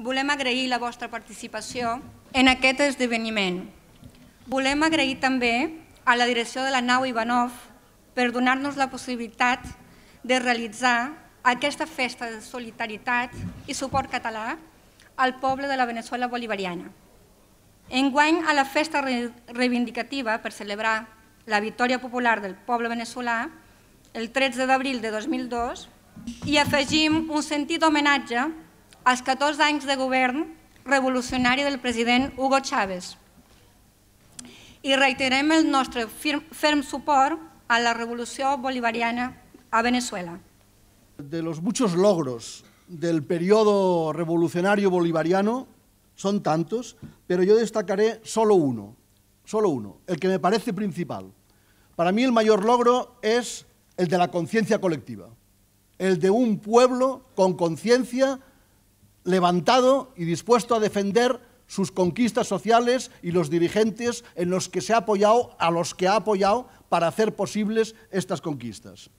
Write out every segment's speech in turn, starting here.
volem agrair la vostra participació en aquest esdeveniment. Volem agrair també a la direcció de la nau Ivanov per donar-nos la possibilitat de realitzar aquesta festa de solidaritat i suport català al poble de la Venezuela bolivariana. Enguany, a la festa reivindicativa per celebrar la victòria popular del poble venezolà el 13 d'abril de 2002, i afegim un sentit homenatge ...los 14 años de gobierno revolucionario del presidente Hugo Chávez. Y reiteremos nuestro firme firm, a la revolución bolivariana a Venezuela. De los muchos logros del periodo revolucionario bolivariano, son tantos, pero yo destacaré solo uno, solo uno, el que me parece principal. Para mí el mayor logro es el de la conciencia colectiva, el de un pueblo con conciencia levantado y dispuesto a defender sus conquistas sociales y los dirigentes en los que se ha apoyado, a los que ha apoyado para hacer posibles estas conquistas.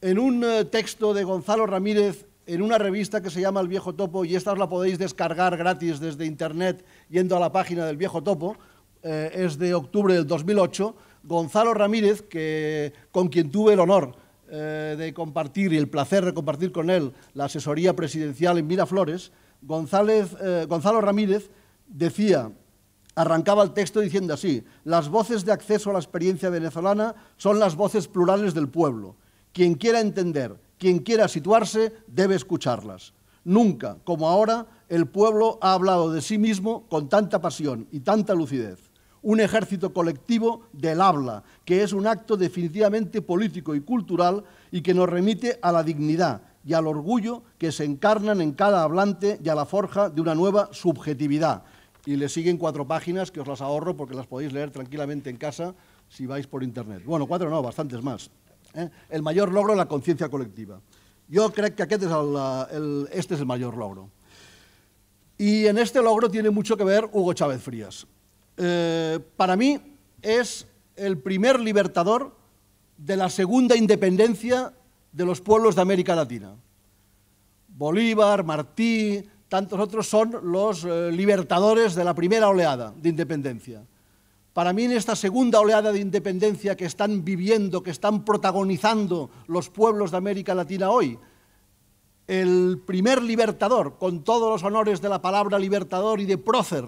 En un eh, texto de Gonzalo Ramírez, en una revista que se llama El Viejo Topo, y esta os la podéis descargar gratis desde internet yendo a la página del Viejo Topo, eh, es de octubre del 2008, Gonzalo Ramírez, con quien tuve el honor eh, de compartir y el placer de compartir con él la asesoría presidencial en Miraflores, González, eh, Gonzalo Ramírez decía, arrancaba el texto diciendo así, las voces de acceso a la experiencia venezolana son las voces plurales del pueblo. Quien quiera entender, quien quiera situarse, debe escucharlas. Nunca, como ahora, el pueblo ha hablado de sí mismo con tanta pasión y tanta lucidez un ejército colectivo del habla, que es un acto definitivamente político y cultural y que nos remite a la dignidad y al orgullo que se encarnan en cada hablante y a la forja de una nueva subjetividad. Y le siguen cuatro páginas que os las ahorro porque las podéis leer tranquilamente en casa si vais por internet. Bueno, cuatro no, bastantes más. ¿eh? El mayor logro la conciencia colectiva. Yo creo que eh, este es el mayor logro. Y en este logro tiene mucho que ver Hugo Chávez Frías. Eh, para mí es el primer libertador de la segunda independencia de los pueblos de América Latina. Bolívar, Martí, tantos otros son los eh, libertadores de la primera oleada de independencia. Para mí en esta segunda oleada de independencia que están viviendo, que están protagonizando los pueblos de América Latina hoy, el primer libertador, con todos los honores de la palabra libertador y de prócer,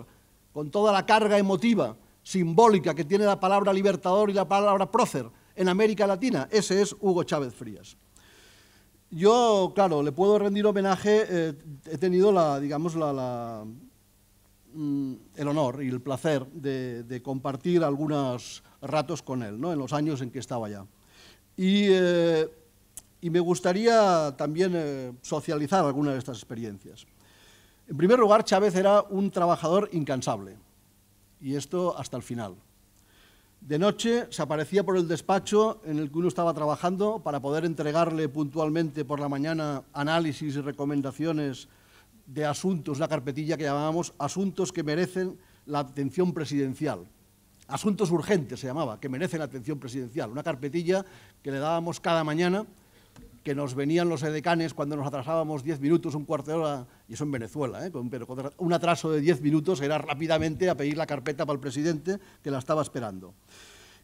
con toda la carga emotiva, simbólica que tiene la palabra libertador y la palabra prócer en América Latina. Ese es Hugo Chávez Frías. Yo, claro, le puedo rendir homenaje, eh, he tenido mm, el honor y el placer de, compartir algunos ratos con él, ¿no? en los años en que estaba allá. Y, eh, me gustaría también eh, socializar algunas de estas experiencias. En primer lugar, Chávez era un trabajador incansable, y esto hasta el final. De noche se aparecía por el despacho en el que uno estaba trabajando para poder entregarle puntualmente por la mañana análisis y recomendaciones de asuntos, la carpetilla que llamábamos asuntos que merecen la atención presidencial. Asuntos urgentes se llamaba, que merecen la atención presidencial. Una carpetilla que le dábamos cada mañana que nos venían los edecanes cuando nos atrasábamos 10 minutos, un cuarto de hora, y eso en Venezuela, ¿eh? pero un atraso de 10 minutos era rápidamente a pedir la carpeta para el presidente que la estaba esperando.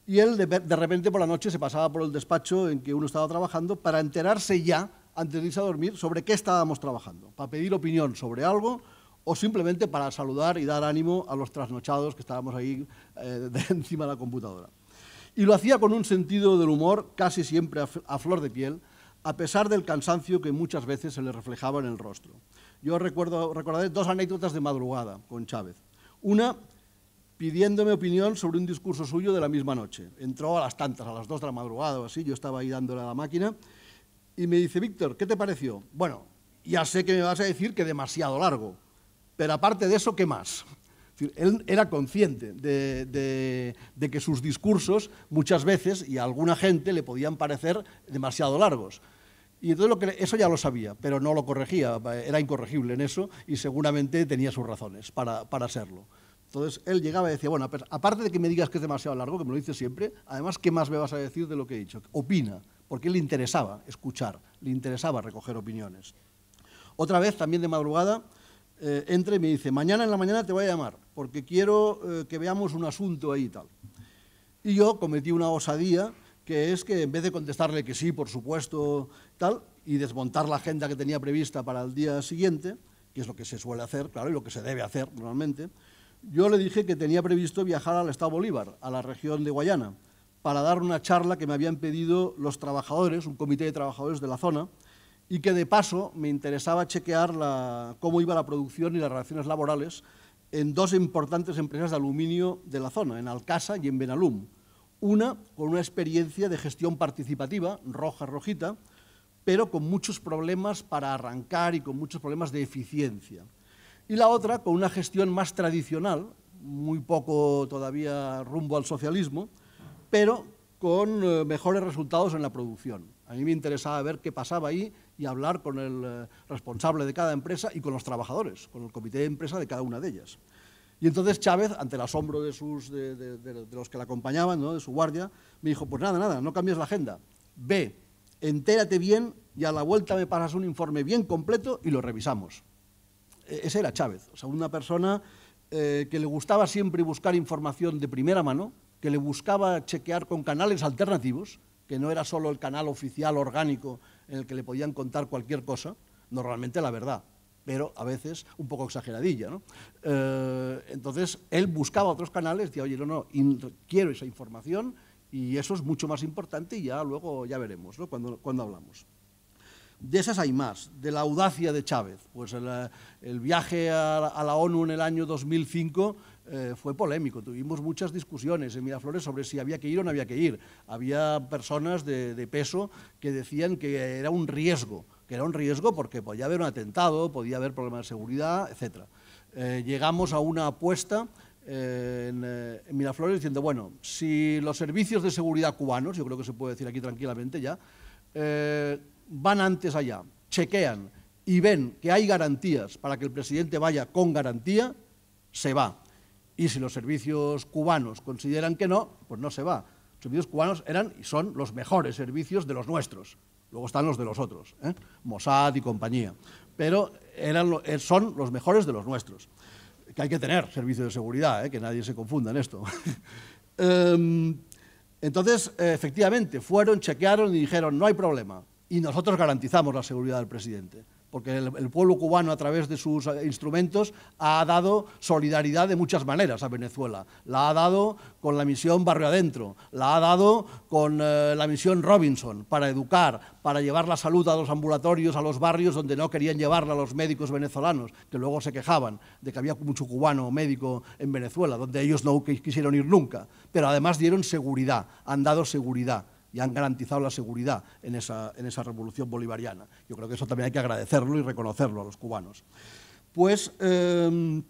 Y él de, repente por la noche se pasaba por el despacho en que uno estaba trabajando para enterarse ya, antes de irse a dormir, sobre qué estábamos trabajando, para pedir opinión sobre algo o simplemente para saludar y dar ánimo a los trasnochados que estábamos ahí eh, de encima de la computadora. Y lo hacía con un sentido del humor casi siempre a flor de piel, a pesar del cansancio que muchas veces se le reflejaba en el rostro. Yo recuerdo, recordaré dos anécdotas de madrugada con Chávez. Una, pidiéndome opinión sobre un discurso suyo de la misma noche. Entró a las tantas, a las dos de la madrugada o así, yo estaba ahí dándole a la máquina, y me dice, Víctor, ¿qué te pareció? Bueno, ya sé que me vas a decir que demasiado largo, pero aparte de eso, ¿qué más? él era consciente de, que sus discursos muchas veces y a alguna gente le podían parecer demasiado largos. Y entonces eso ya lo sabía, pero no lo corregía, era incorregible en eso y seguramente tenía sus razones para, para serlo. Entonces él llegaba y decía, bueno, pues, aparte de que me digas que es demasiado largo, que me lo dices siempre, además, ¿qué más me vas a decir de lo que he dicho? Opina, porque le interesaba escuchar, le interesaba recoger opiniones. Otra vez, también de madrugada, eh, entre y me dice, mañana en la mañana te voy a llamar, porque quiero eh, que veamos un asunto ahí y tal. Y yo cometí una osadía que es que en vez de contestarle que sí, por supuesto, tal, y desmontar la agenda que tenía prevista para el día siguiente, que es lo que se suele hacer, claro, y lo que se debe hacer normalmente, yo le dije que tenía previsto viajar al Estado Bolívar, a la región de Guayana, para dar una charla que me habían pedido los trabajadores, un comité de trabajadores de la zona, y que de paso me interesaba chequear la, cómo iba la producción y las relaciones laborales en dos importantes empresas de aluminio de la zona, en Alcasa y en Benalum. Una con una experiencia de gestión participativa, roja, rojita, pero con muchos problemas para arrancar y con muchos problemas de eficiencia. Y la otra con una gestión más tradicional, muy poco todavía rumbo al socialismo, pero con eh, mejores resultados en la producción. A mí me interesaba ver qué pasaba ahí y hablar con el eh, responsable de cada empresa y con los trabajadores, con el comité de empresa de cada una de ellas. Y entonces Chávez, ante el asombro de, los que la acompañaban, de su guardia, me dijo, pues nada, nada, no cambies la agenda. Ve, entérate bien y a la vuelta me pasas un informe bien completo y lo revisamos. E, ese era Chávez, o sea, una persona eh, que le gustaba siempre buscar información de primera mano, que le buscaba chequear con canales alternativos, que no era solo el canal oficial orgánico en el que le podían contar cualquier cosa, normalmente la verdad pero a veces un poco exageradilla. ¿no? Eh, entonces, él buscaba otros canales, decía, oye, no, no, quiero esa información y eso es mucho más importante y ya luego ya veremos ¿no? cuando, cuando hablamos. De esas hay más, de la audacia de Chávez. Pues el, eh, viaje a, la ONU en el año 2005 eh, fue polémico. Tuvimos muchas discusiones en Miraflores sobre si había que ir o no había que ir. Había personas de, de peso que decían que era un riesgo que era un riesgo porque podía haber un atentado, podía haber problemas de seguridad, etc. Eh, llegamos a una apuesta eh, eh, en, Miraflores diciendo, bueno, si los servicios de seguridad cubanos, yo creo que se puede decir aquí tranquilamente ya, van antes allá, chequean y ven que hay garantías para que el presidente vaya con garantía, se va. Y si los servicios cubanos consideran que no, pues no se va. Los servicios cubanos eran y son los mejores servicios de los nuestros. Luego están los de los otros, ¿eh? Mossad y compañía. Pero eh, son los mejores de los nuestros. Que hay que tener servicio de seguridad, ¿eh? que nadie se confunda en esto. Em, entonces, efectivamente, fueron, chequearon y dijeron, no hay problema. Y nosotros garantizamos la seguridad del presidente porque el, pueblo cubano a través de sus eh, instrumentos ha dado solidaridad de muchas maneras a Venezuela. La ha dado con la misión Barrio Adentro, la ha dado con eh, la misión Robinson para educar, para llevar la salud a los ambulatorios, a los barrios donde no querían llevarla los médicos venezolanos, que luego se quejaban de que había mucho cubano médico en Venezuela, donde ellos no quisieron ir nunca. Pero además dieron seguridad, han dado seguridad y han garantizado la seguridad en esa, revolución bolivariana. Yo creo que eso también hay que agradecerlo y reconocerlo a los cubanos. Pues eh,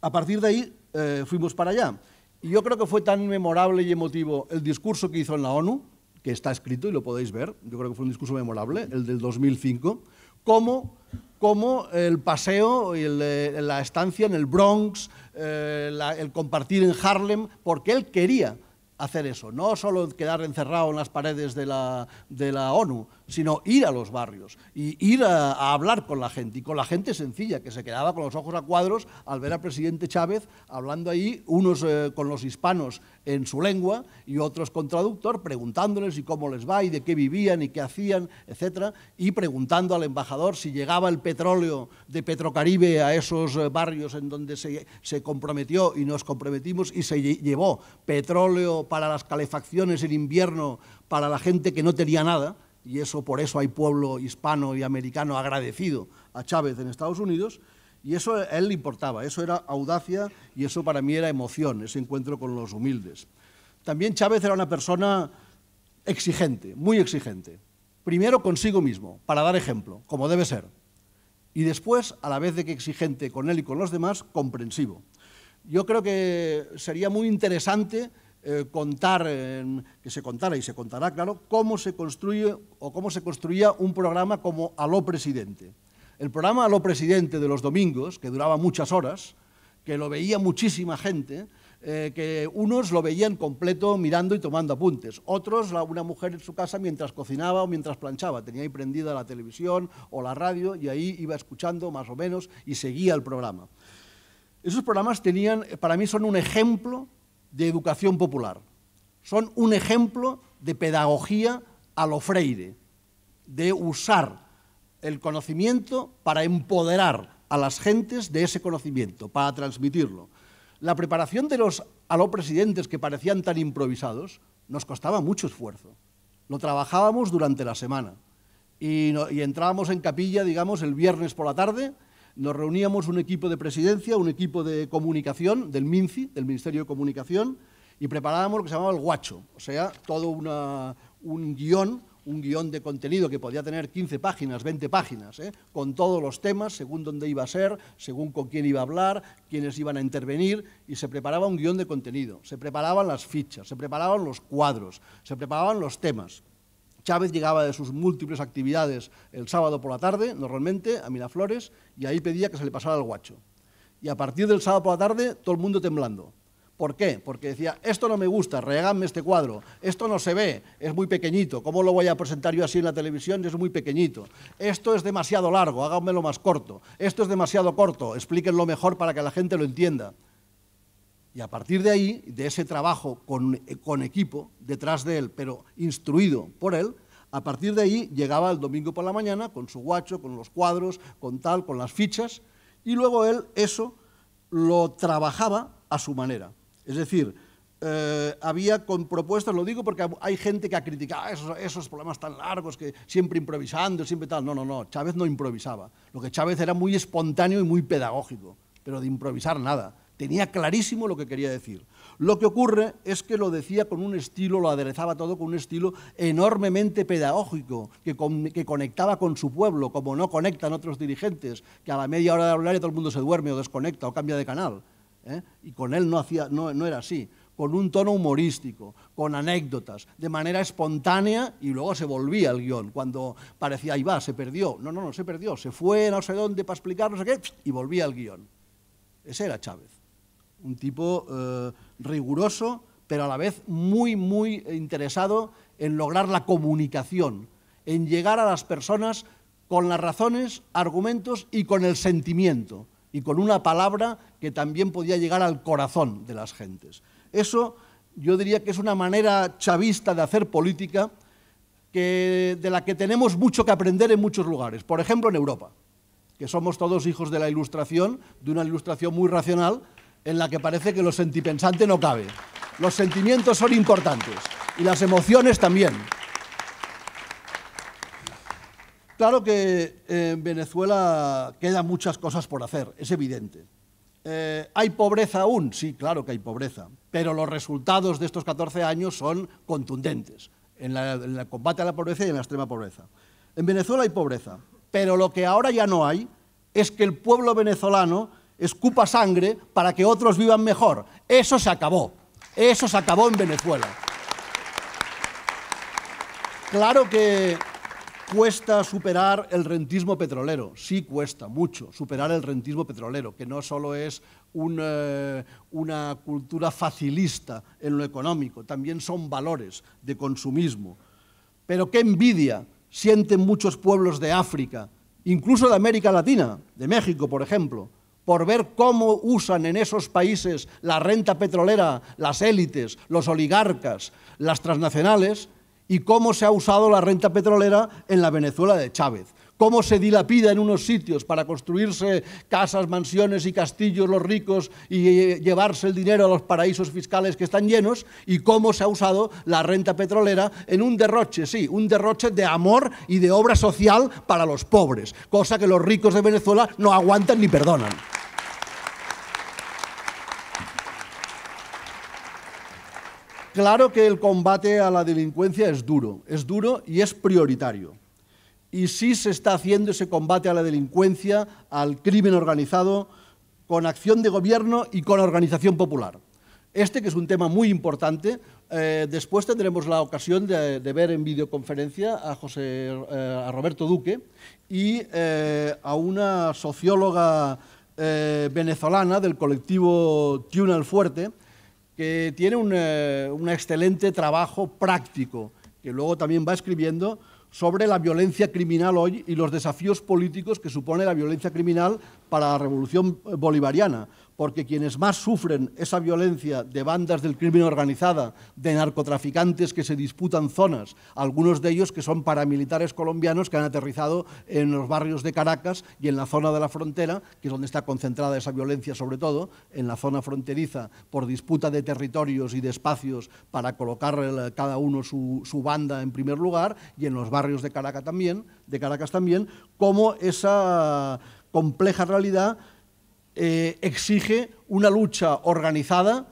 a partir de ahí eh, fuimos para allá. Y yo creo que fue tan memorable y emotivo el discurso que hizo en la ONU, que está escrito y lo podéis ver, yo creo que fue un discurso memorable, el del 2005, como, el paseo, y eh, la estancia en el Bronx, el compartir en Harlem, porque él quería hacer eso, no solo quedar encerrado en las paredes de la, de la ONU, sino ir a los barrios y ir a, hablar con la gente, y con la gente sencilla, que se quedaba con los ojos a cuadros al ver al presidente Chávez hablando ahí, unos eh, con los hispanos en su lengua y otros con traductor, preguntándoles cómo les va y de qué vivían y qué hacían, etcétera, y preguntando al embajador si llegaba el petróleo de Petrocaribe a esos eh, barrios en donde se comprometió y nos comprometimos y se llevó petróleo para las calefacciones en invierno para la gente que no tenía nada, y eso por eso hay pueblo hispano y americano agradecido a Chávez en Estados Unidos, y eso a él le importaba, eso era audacia y eso para mí era emoción, ese encuentro con los humildes. También Chávez era una persona exigente, muy exigente. Primero consigo mismo, para dar ejemplo, como debe ser. Y después, a la vez de que exigente con él y con los demás, comprensivo. Yo creo que sería muy interesante eh, contar, eh, que se contara y se contará, claro, cómo se construye o cómo se construía un programa como Aló Presidente. El programa Aló Presidente de los domingos, que duraba muchas horas, que lo veía muchísima gente, eh, que unos lo veían completo mirando y tomando apuntes, otros una mujer en su casa mientras cocinaba o mientras planchaba, tenía ahí prendida la televisión o la radio y ahí iba escuchando más o menos y seguía el programa. Esos programas tenían, para mí son un ejemplo de educación popular. Son un ejemplo de pedagogía a lo Freire, de usar el conocimiento para empoderar a las gentes de ese conocimiento, para transmitirlo. La preparación de los presidentes que parecían tan improvisados nos costaba mucho esfuerzo. Lo trabajábamos durante la semana y entrábamos en capilla, digamos, el viernes por la tarde nos reuníamos un equipo de presidencia, un equipo de comunicación del MINCI, del Ministerio de Comunicación, y preparábamos lo que se llamaba el guacho, o sea, todo un guión un guión de contenido que podía tener 15 páginas, 20 páginas, ¿eh? con todos los temas, según dónde iba a ser, según con quién iba a hablar, quiénes iban a intervenir, y se preparaba un guión de contenido, se preparaban las fichas, se preparaban los cuadros, se preparaban los temas. Chávez llegaba de sus múltiples actividades el sábado por la tarde, normalmente, a Miraflores, y ahí pedía que se le pasara el guacho. Y a partir del sábado por la tarde, todo el mundo temblando. ¿Por qué? Porque decía, esto no me gusta, reáganme este cuadro, esto no se ve, es muy pequeñito, ¿cómo lo voy a presentar yo así en la televisión? Es muy pequeñito. Esto es demasiado largo, háganmelo más corto. Esto es demasiado corto, explíquenlo mejor para que la gente lo entienda. Y a partir de ahí, de ese trabajo eh, con, equipo, detrás de él, pero instruido por él, a partir de ahí llegaba el domingo por la mañana con su guacho, con los cuadros, con tal, con las fichas, y luego él eso lo trabajaba a su manera. Es decir, eh, había con propuestas, lo digo porque hay gente que ha criticado ah, esos, esos problemas tan largos, que siempre improvisando, siempre tal. No, no, no, Chávez no improvisaba. Lo que Chávez era muy espontáneo y muy pedagógico, pero de improvisar nada. Tenía clarísimo lo que quería decir. Lo que ocurre es que lo decía con un estilo, lo aderezaba todo con un estilo enormemente pedagógico, que, conectaba con su pueblo, como no conectan otros dirigentes, que a la media hora de hablar todo el mundo se duerme o desconecta o cambia de canal. ¿eh? Y con él no, hacía, no, no era así, con un tono humorístico, con anécdotas, de manera espontánea y luego se volvía al guión, cuando parecía, ahí va, se perdió. No, no, no, se perdió, se fue no sé dónde para explicar no sé qué y volvía al guión. Ese era Chávez un tipo eh, riguroso, pero a la vez muy, muy interesado en lograr la comunicación, en llegar a las personas con las razones, argumentos y con el sentimiento, y con una palabra que también podía llegar al corazón de las gentes. Eso yo diría que es una manera chavista de hacer política de la que tenemos mucho que aprender en muchos lugares, por ejemplo en Europa, que somos todos hijos de la Ilustración, de una Ilustración muy racional, en la que parece que lo sentipensante no cabe. Los sentimientos son importantes y las emociones también. Claro que eh, en Venezuela quedan muchas cosas por hacer, es evidente. Eh, ¿Hay pobreza aún? Sí, claro que hay pobreza, pero los resultados de estos 14 años son contundentes en el combate a la pobreza y en la extrema pobreza. En Venezuela hay pobreza, pero lo que ahora ya no hay es que el pueblo venezolano escupa sangre para que otros vivan mejor. Eso se acabó. Eso se acabó en Venezuela. Claro que cuesta superar el rentismo petrolero, sí cuesta mucho superar el rentismo petrolero, que no solo es eh, una cultura facilista en lo económico, también son valores de consumismo. Pero qué envidia sienten muchos pueblos de África, incluso de América Latina, de México, por ejemplo, por ver cómo usan en esos países la renta petrolera, las élites, los oligarcas, las transnacionales, y cómo se ha usado la renta petrolera en la Venezuela de Chávez cómo se dilapida en unos sitios para construirse casas, mansiones y castillos los ricos y eh, llevarse el dinero a los paraísos fiscales que están llenos, y cómo se ha usado la renta petrolera en un derroche, sí, un derroche de amor y de obra social para los pobres, cosa que los ricos de Venezuela no aguantan ni perdonan. Claro que el combate a la delincuencia es duro, es duro y es prioritario y sí se está haciendo ese combate a la delincuencia, al crimen organizado, con acción de gobierno y con organización popular. Este, que es un tema muy importante, eh, después tendremos la ocasión de, ver en videoconferencia a, José, eh, a Roberto Duque y eh, a una socióloga venezolana del colectivo Tunal Fuerte, que tiene un, un excelente trabajo práctico, que luego también va escribiendo sobre la violencia criminal hoy y los desafíos políticos que supone la violencia criminal para la revolución eh, bolivariana porque quienes más sufren esa violencia de bandas del crimen organizada, de narcotraficantes que se disputan zonas, algunos de ellos que son paramilitares colombianos que han aterrizado en los barrios de Caracas y en la zona de la frontera, que es donde está concentrada esa violencia sobre todo, en la zona fronteriza, por disputa de territorios y de espacios para colocar cada uno su, banda en primer lugar, y en los barrios de Caracas también, de Caracas también, como esa compleja realidad eh, exige una lucha organizada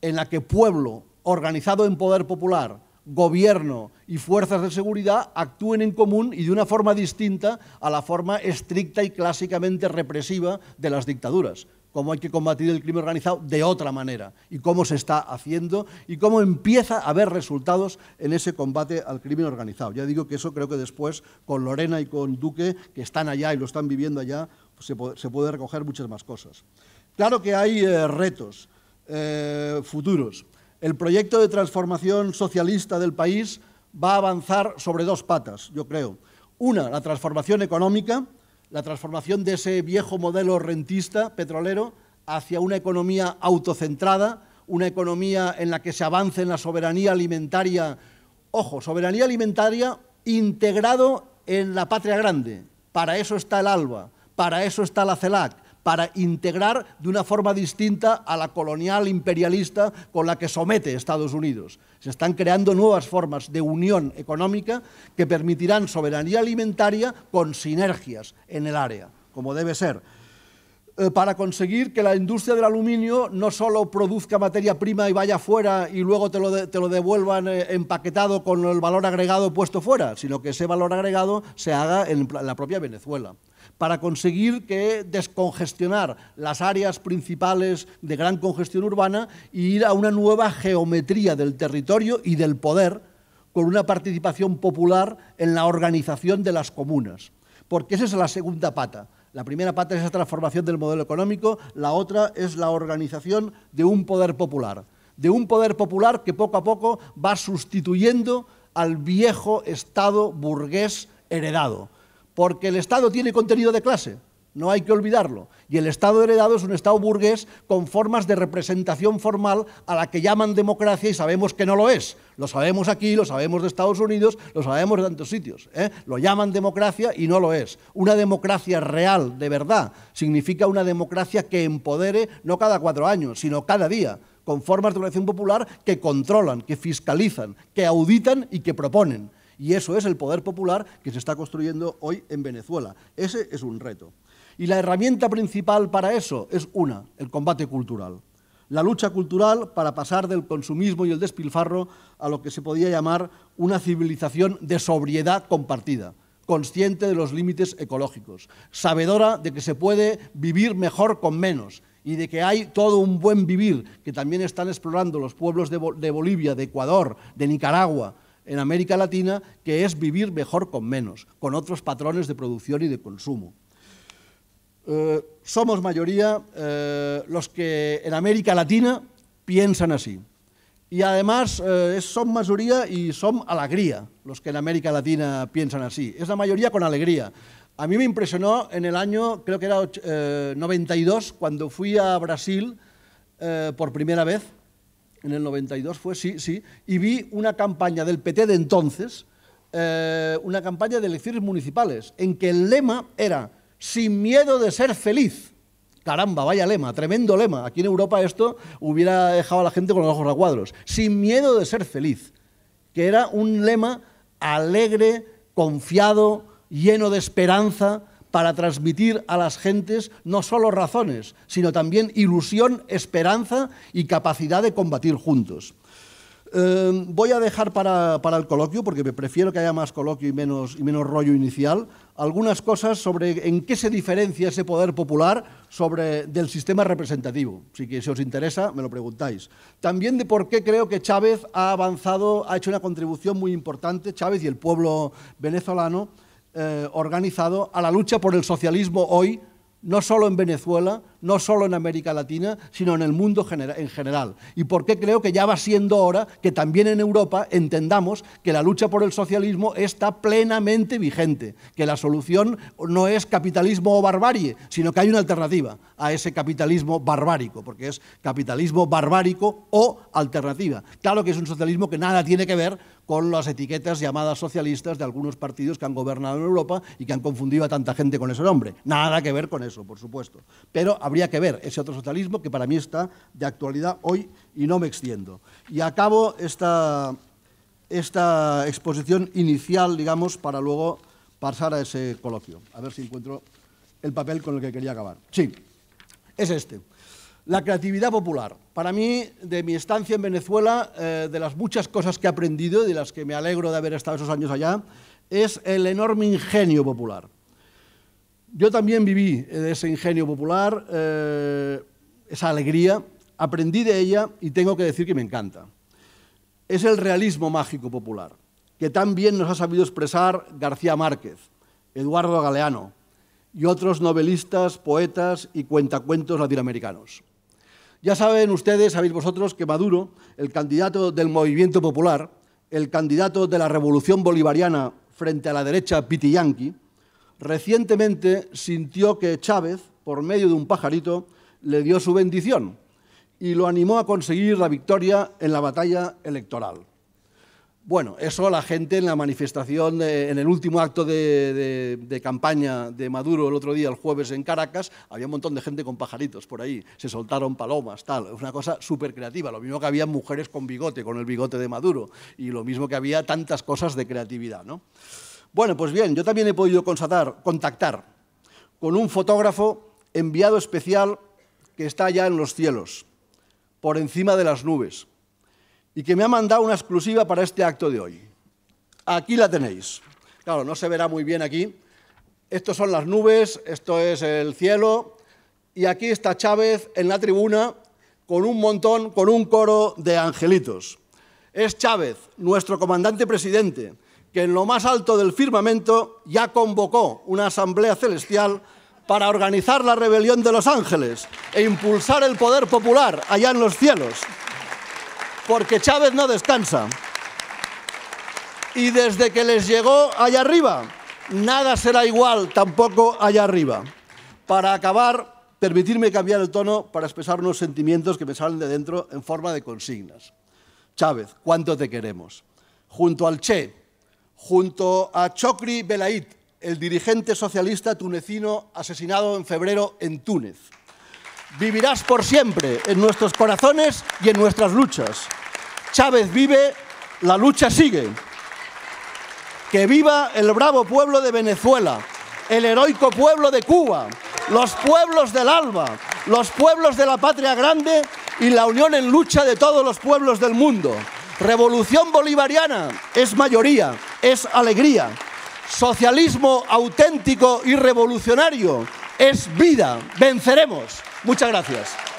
en la que pueblo, organizado en poder popular, gobierno y fuerzas de seguridad actúen en común y de una forma distinta a la forma estricta y clásicamente represiva de las dictaduras. Cómo hay que combatir el crimen organizado de otra manera y cómo se está haciendo y cómo empieza a haber resultados en ese combate al crimen organizado. Ya digo que eso creo que después con Lorena y con Duque, que están allá y lo están viviendo allá, se, puede recoger muchas más cosas. Claro que hay eh, retos eh, futuros. El proyecto de transformación socialista del país va a avanzar sobre dos patas, yo creo. Una, la transformación económica, la transformación de ese viejo modelo rentista petrolero hacia una economía autocentrada, una economía en la que se avance en la soberanía alimentaria, ojo, soberanía alimentaria integrado en la patria grande. Para eso está el ALBA, para eso está la CELAC, para integrar de una forma distinta a la colonial imperialista con la que somete Estados Unidos. Se están creando nuevas formas de unión económica que permitirán soberanía alimentaria con sinergias en el área, como debe ser eh, para conseguir que la industria del aluminio no solo produzca materia prima y vaya fuera y luego te lo, te lo, devuelvan eh, empaquetado con el valor agregado puesto fuera, sino que ese valor agregado se haga en la propia Venezuela para conseguir que descongestionar las áreas principales de gran congestión urbana e ir a una nueva geometría del territorio y del poder con una participación popular en la organización de las comunas. Porque esa es la segunda pata. La primera pata es la transformación del modelo económico, la otra es la organización de un poder popular, de un poder popular que poco a poco va sustituyendo al viejo Estado burgués heredado, porque el Estado tiene contenido de clase, no hay que olvidarlo. Y el Estado heredado es un Estado burgués con formas de representación formal a la que llaman democracia y sabemos que no lo es. Lo sabemos aquí, lo sabemos de Estados Unidos, lo sabemos de tantos sitios. ¿eh? Lo llaman democracia y no lo es. Una democracia real, de verdad, significa una democracia que empodere no cada cuatro años, sino cada día, con formas de organización popular que controlan, que fiscalizan, que auditan y que proponen. Y eso es el poder popular que se está construyendo hoy en Venezuela. Ese es un reto. Y la herramienta principal para eso es una, el combate cultural. La lucha cultural para pasar del consumismo y el despilfarro a lo que se podía llamar una civilización de sobriedad compartida consciente de los límites ecológicos, sabedora de que se puede vivir mejor con menos y de que hay todo un buen vivir que también están explorando los pueblos de, Bolivia, de Ecuador, de Nicaragua, en América Latina, que es vivir mejor con menos, con otros patrones de producción y de consumo. Eh, somos mayoría eh, los que en América Latina piensan así. Y además eh, son mayoría y son alegría los que en América Latina piensan así. Es la mayoría con alegría. A mí me impresionó en el año, creo que era 92, cuando fui a Brasil por primera vez en el 92 fue, sí, sí, y vi una campaña del PT de entonces, eh, una campaña de elecciones municipales, en que el lema era sin miedo de ser feliz. Caramba, vaya lema, tremendo lema. Aquí en Europa esto hubiera dejado a la gente con los ojos a cuadros. Sin miedo de ser feliz, que era un lema alegre, confiado, lleno de esperanza, para transmitir a las gentes no solo razones, sino también ilusión, esperanza y capacidad de combatir juntos. Em, voy a dejar para, el coloquio, porque me prefiero que haya más coloquio y menos, y menos rollo inicial, algunas cosas sobre en qué se diferencia ese poder popular sobre, del sistema representativo. Así que si os interesa, me lo preguntáis. También de por qué creo que Chávez ha avanzado, ha hecho una contribución muy importante, Chávez y el pueblo venezolano, eh, organizado a la lucha por el socialismo hoy, no solo en Venezuela, no solo en América Latina, sino en el mundo en general. Y por qué creo que ya va siendo hora que también en Europa entendamos que la lucha por el socialismo está plenamente vigente, que la solución no es capitalismo o barbarie, sino que hay una alternativa a ese capitalismo barbárico, porque es capitalismo barbárico o alternativa. Claro que es un socialismo que nada tiene que ver con las etiquetas llamadas socialistas de algunos partidos que han gobernado en Europa y que han confundido a tanta gente con ese nombre. Nada que ver con eso, por supuesto. Pero habría que ver ese otro socialismo que para mí está de actualidad hoy y no me extiendo. Y acabo esta, esta exposición inicial, digamos, para luego pasar a ese coloquio. A ver si encuentro el papel con el que quería acabar. Sí, es este. La creatividad popular. Para mí, de mi estancia en Venezuela, eh, de las muchas cosas que he aprendido y de las que me alegro de haber estado esos años allá, es el enorme ingenio popular. Yo también viví ese ingenio popular, eh, esa alegría, aprendí de ella y tengo que decir que me encanta. Es el realismo mágico popular, que tan bien nos ha sabido expresar García Márquez, Eduardo Galeano y otros novelistas, poetas y cuentacuentos latinoamericanos. Ya saben ustedes, sabéis vosotros, que Maduro, el candidato del movimiento popular, el candidato de la revolución bolivariana frente a la derecha pitiyanqui, recientemente sintió que Chávez, por medio de un pajarito, le dio su bendición y lo animó a conseguir la victoria en la batalla electoral. Bueno, eso la gente en la manifestación, eh, en el último acto de, campaña de Maduro el otro día, el jueves en Caracas, había un montón de gente con pajaritos por ahí, se soltaron palomas, tal, una cosa súper creativa, lo mismo que había mujeres con bigote, con el bigote de Maduro, y lo mismo que había tantas cosas de creatividad, ¿no? Bueno, pues bien, yo también he podido contactar con un fotógrafo enviado especial que está allá en los cielos, por encima de las nubes, y que me ha mandado una exclusiva para este acto de hoy. Aquí la tenéis. Claro, no se verá muy bien aquí. Estos son las nubes, esto es el cielo, y aquí está Chávez en la tribuna con un montón, con un coro de angelitos. Es Chávez, nuestro comandante presidente, que en lo más alto del firmamento ya convocó una asamblea celestial para organizar la rebelión de los ángeles e impulsar el poder popular allá en los cielos, porque Chávez no descansa. Y desde que les llegó allá arriba, nada será igual tampoco allá arriba. Para acabar, permitirme cambiar el tono para expresar unos sentimientos que me salen de dentro en forma de consignas. Chávez, ¿cuánto te queremos? Junto al Che, junto a Chokri Belaid, el dirigente socialista tunecino asesinado en febrero en Túnez. Vivirás por siempre en nuestros corazones y en nuestras luchas. Chávez vive, la lucha sigue. Que viva el bravo pueblo de Venezuela, el heroico pueblo de Cuba, los pueblos del alba, los pueblos de la patria grande y la unión en lucha de todos los pueblos del mundo. Revolución bolivariana es mayoría, es alegría. Socialismo auténtico y revolucionario es vida. Venceremos. Muchas gracias.